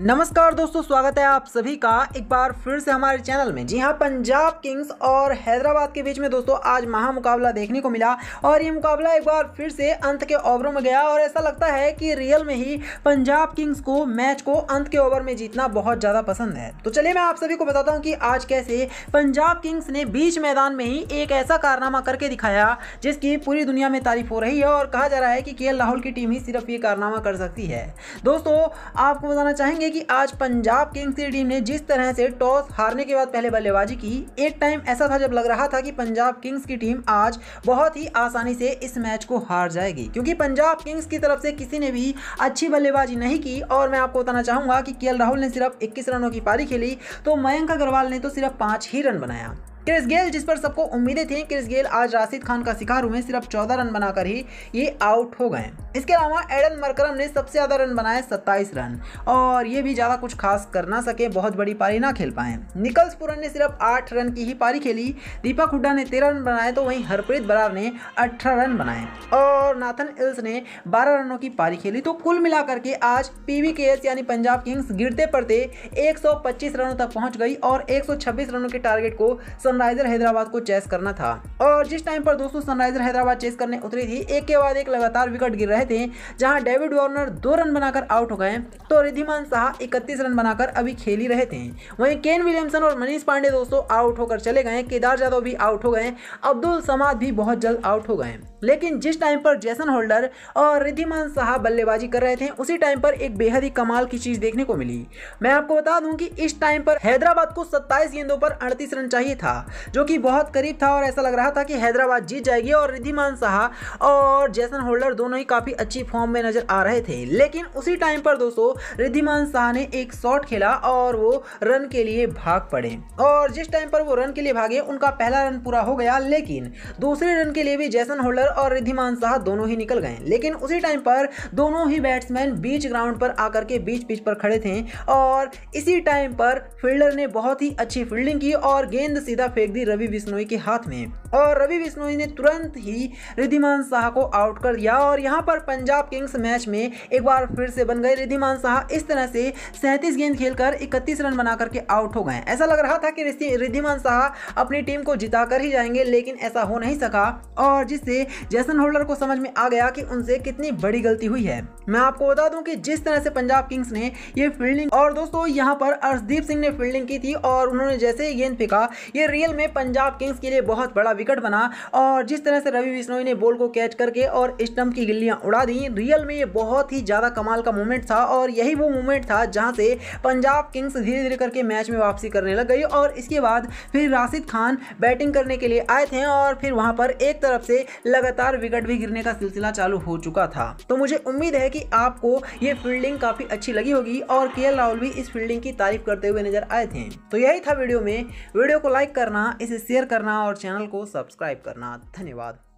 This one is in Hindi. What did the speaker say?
नमस्कार दोस्तों स्वागत है आप सभी का एक बार फिर से हमारे चैनल में जी हाँ पंजाब किंग्स और हैदराबाद के बीच में दोस्तों आज महा मुकाबला देखने को मिला और ये मुकाबला एक बार फिर से अंत के ओवरों में गया और ऐसा लगता है कि रियल में ही पंजाब किंग्स को मैच को अंत के ओवर में जीतना बहुत ज़्यादा पसंद है तो चलिए मैं आप सभी को बताता हूँ कि आज कैसे पंजाब किंग्स ने बीच मैदान में ही एक ऐसा कारनामा करके दिखाया जिसकी पूरी दुनिया में तारीफ हो रही है और कहा जा रहा है कि के राहुल की टीम ही सिर्फ ये कारनामा कर सकती है दोस्तों आपको बताना चाहेंगे देखेंगे कि आज पंजाब किंग्स की टीम ने जिस तरह से टॉस हारने के बाद पहले बल्लेबाजी की एक टाइम ऐसा था जब लग रहा था कि पंजाब किंग्स की टीम आज बहुत ही आसानी से इस मैच को हार जाएगी क्योंकि पंजाब किंग्स की तरफ से किसी ने भी अच्छी बल्लेबाजी नहीं की और मैं आपको बताना चाहूंगा कि के राहुल ने सिर्फ इक्कीस रनों की पारी खेली तो मयंक अग्रवाल ने तो सिर्फ पांच ही रन बनाया क्रिस गेल जिस पर सबको उम्मीदें थी क्रिस गेल आज राशिद खान का शिकार हुए सिर्फ चौदह रन बनाकर ही ये आउट हो गए इसके अलावा एडन मरकरम ने सबसे ज़्यादा रन बनाए सत्ताईस रन और ये भी ज़्यादा कुछ खास कर ना सके बहुत बड़ी पारी ना खेल पाए निकल्स पुरन ने सिर्फ आठ रन की ही पारी खेली दीपक हुड्डा ने तेरह रन बनाए तो वहीं हरप्रीत बरार ने अठारह रन बनाए और नाथन इल्स ने बारह रनों की पारी खेली तो कुल मिलाकर के आज पी यानी पंजाब किंग्स गिरते पड़ते एक रनों तक पहुंच गई और एक रनों के टारगेट को सनराइजर हैदराबाद को चेस करना था और जिस टाइम पर दोस्तों सनराइजर हैदराबाद चेस करने उतरी थी एक के बाद एक लगातार विकेट गिर रहे थे जहां डेविड वार्नर दो रन बनाकर आउट हो गए तो रिधिमान शाह इकतीस रन बनाकर अभी खेल ही रहे थे वहीं केन विलियमसन और मनीष पांडे दोस्तों आउट होकर चले गए केदार यादव भी आउट हो गए अब्दुल समाद भी बहुत जल्द आउट हो गए लेकिन जिस टाइम पर जैसन होल्डर और रिधिमान शाह बल्लेबाजी कर रहे थे उसी टाइम पर एक बेहद ही कमाल की चीज देखने को मिली मैं आपको बता दूं कि इस टाइम पर हैदराबाद को 27 गेंदों पर 38 रन चाहिए था था जो कि बहुत करीब था और ऐसा लग रहा था कि हैदराबाद जीत जाएगी और रिधिमान साहा और जैसन होल्डर दोनों ही काफ़ी अच्छी फॉर्म में नजर आ रहे थे लेकिन उसी टाइम पर दोस्तों रिधिमान शाह ने एक शॉट खेला और वो रन के लिए भाग पड़े और जिस टाइम पर वो रन के लिए भागे उनका पहला रन पूरा हो गया लेकिन दूसरे रन के लिए भी जैसन होल्डर और रिधिमान शाह दोनों ही निकल गए लेकिन उसी टाइम पर दोनों ही बैट्समैन बीच ग्राउंड पर आकर के बीच पिच पर खड़े थे और इसी टाइम पर फील्डर ने बहुत ही अच्छी फील्डिंग की और गेंद सीधा फेंक दी रवि बिश्नोई के हाथ में और रवि बिश्नोई ने तुरंत ही रिधिमान शाह को आउट कर दिया और यहाँ पर पंजाब किंग्स मैच में एक बार फिर से बन गए रिधिमान शाह इस तरह से सैंतीस गेंद खेलकर इकतीस रन बना करके आउट हो गए ऐसा लग रहा था कि रिधिमान शाह अपनी टीम को जिता कर ही जाएंगे लेकिन ऐसा हो नहीं सका और जिससे जैसन होल्डर को समझ में आ गया कि उनसे कितनी बड़ी गलती हुई है मैं आपको बता दूं कि जिस तरह से पंजाब किंग्स ने ये फील्डिंग और दोस्तों यहां पर अर्शदीप सिंह ने फील्डिंग की थी और उन्होंने जैसे ही गेंद फेंका ये, ये आईपीएल में पंजाब किंग्स के लिए बहुत बड़ा विकेट बना और जिस तरह से रवि बिश्नोई ने बॉल को कैच करके और स्टम्प की गिल्लियां उड़ा दी रियल में ये बहुत ही ज़्यादा कमाल का मोमेंट था और यही वो मोमेंट था जहाँ से पंजाब किंग्स धीरे धीरे करके मैच में वापसी करने लग गई और इसके बाद फिर राशिद खान बैटिंग करने के लिए आए थे और फिर वहाँ पर एक तरफ से लगातार विकेट भी गिरने का सिलसिला चालू हो चुका था तो मुझे उम्मीद है कि आपको ये फील्डिंग काफ़ी अच्छी लगी होगी और के राहुल भी इस फील्डिंग की तारीफ करते हुए नजर आए थे तो यही था वीडियो में वीडियो को लाइक कर करना इसे शेयर करना और चैनल को सब्सक्राइब करना धन्यवाद